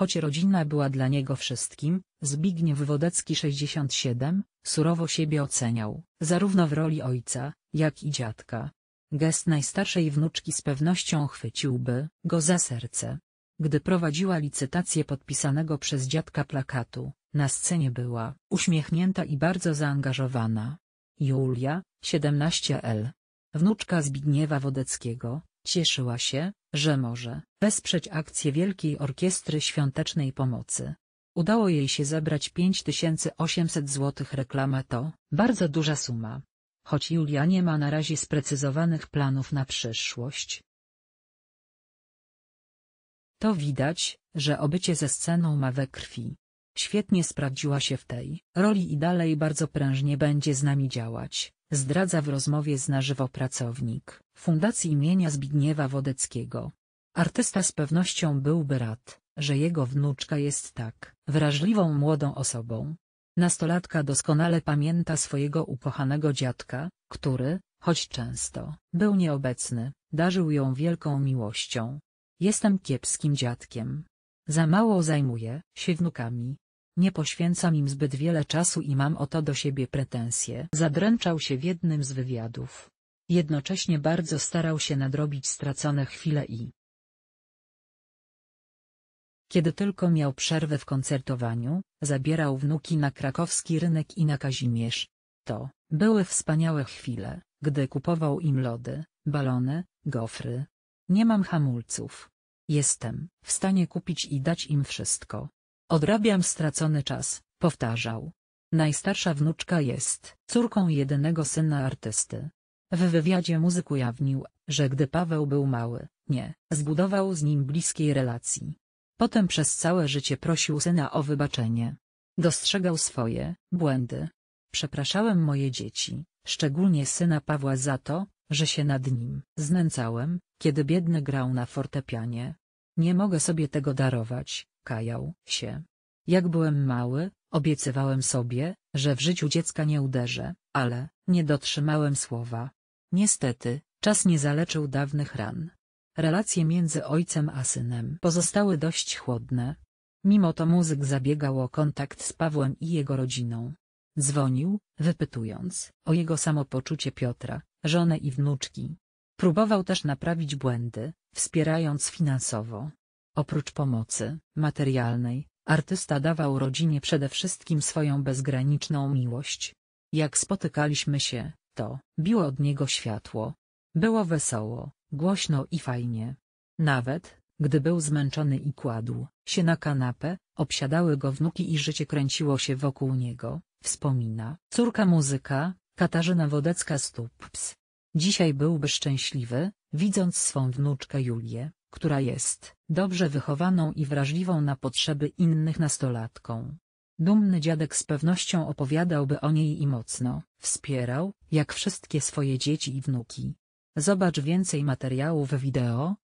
Choć rodzina była dla niego wszystkim, Zbigniew Wodecki 67, surowo siebie oceniał, zarówno w roli ojca, jak i dziadka. Gest najstarszej wnuczki z pewnością chwyciłby go za serce. Gdy prowadziła licytację podpisanego przez dziadka plakatu, na scenie była uśmiechnięta i bardzo zaangażowana. Julia, 17L. Wnuczka Zbigniewa Wodeckiego, cieszyła się, że może wesprzeć akcję Wielkiej Orkiestry Świątecznej Pomocy. Udało jej się zebrać 5800 zł reklama to bardzo duża suma. Choć Julia nie ma na razie sprecyzowanych planów na przyszłość. To widać, że obycie ze sceną ma we krwi. Świetnie sprawdziła się w tej roli i dalej bardzo prężnie będzie z nami działać, zdradza w rozmowie z na żywo pracownik. Fundacji imienia Zbigniewa Wodeckiego. Artysta z pewnością byłby rad, że jego wnuczka jest tak wrażliwą młodą osobą. Nastolatka doskonale pamięta swojego ukochanego dziadka, który, choć często był nieobecny, darzył ją wielką miłością. Jestem kiepskim dziadkiem. Za mało zajmuję się wnukami. Nie poświęcam im zbyt wiele czasu i mam o to do siebie pretensje. Zadręczał się w jednym z wywiadów. Jednocześnie bardzo starał się nadrobić stracone chwile i kiedy tylko miał przerwę w koncertowaniu, zabierał wnuki na krakowski rynek i na Kazimierz. To były wspaniałe chwile, gdy kupował im lody, balony, gofry. Nie mam hamulców. Jestem w stanie kupić i dać im wszystko. Odrabiam stracony czas, powtarzał. Najstarsza wnuczka jest córką jedynego syna artysty. W wywiadzie muzyk ujawnił, że gdy Paweł był mały, nie zbudował z nim bliskiej relacji. Potem przez całe życie prosił syna o wybaczenie. Dostrzegał swoje błędy. Przepraszałem moje dzieci, szczególnie syna Pawła za to, że się nad nim znęcałem, kiedy biedny grał na fortepianie. Nie mogę sobie tego darować, kajał się. Jak byłem mały, obiecywałem sobie, że w życiu dziecka nie uderzę, ale nie dotrzymałem słowa. Niestety, czas nie zaleczył dawnych ran. Relacje między ojcem a synem pozostały dość chłodne. Mimo to muzyk zabiegał o kontakt z Pawłem i jego rodziną. Dzwonił, wypytując o jego samopoczucie Piotra, żonę i wnuczki. Próbował też naprawić błędy, wspierając finansowo. Oprócz pomocy materialnej, artysta dawał rodzinie przede wszystkim swoją bezgraniczną miłość. Jak spotykaliśmy się, to biło od niego światło. Było wesoło, głośno i fajnie. Nawet, gdy był zmęczony i kładł się na kanapę, obsiadały go wnuki i życie kręciło się wokół niego, wspomina. Córka muzyka, Katarzyna Wodecka-Stups. Dzisiaj byłby szczęśliwy, widząc swą wnuczkę Julię, która jest dobrze wychowaną i wrażliwą na potrzeby innych nastolatką. Dumny dziadek z pewnością opowiadałby o niej i mocno wspierał, jak wszystkie swoje dzieci i wnuki. Zobacz więcej materiałów wideo,